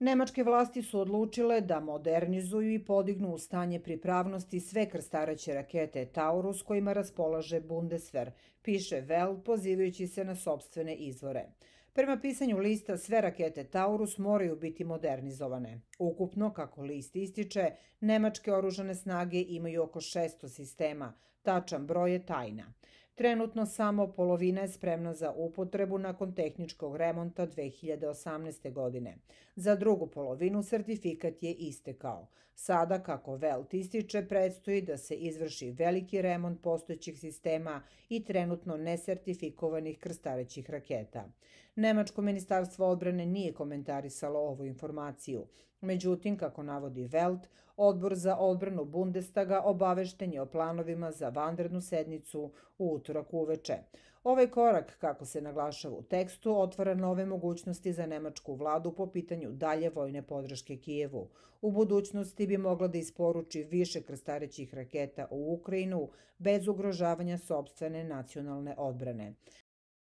Nemačke vlasti su odlučile da modernizuju i podignu u stanje pripravnosti sve krstareće rakete Taurus kojima raspolaže Bundeswehr, piše Vell pozivajući se na sobstvene izvore. Prema pisanju lista sve rakete Taurus moraju biti modernizovane. Ukupno, kako list ističe, nemačke oružane snage imaju oko 600 sistema, tačan broj je tajna. Trenutno samo polovina je spremna za upotrebu nakon tehničkog remonta 2018. godine. Za drugu polovinu sertifikat je istekao. Sada, kako Velt ističe, predstoji da se izvrši veliki remont postojećih sistema i trenutno nesertifikovanih krstarećih raketa. Nemačko ministarstvo odbrane nije komentarisalo ovu informaciju. Međutim, kako navodi Velt, odbor za odbranu Bundestaga obavešten je o planovima za vanrednu sednicu u utorak uveče. Ovaj korak, kako se naglašava u tekstu, otvara nove mogućnosti za nemačku vladu po pitanju dalje vojne podrške Kijevu. U budućnosti bi mogla da isporuči više krstarećih raketa u Ukrajinu bez ugrožavanja sobstvene nacionalne odbrane.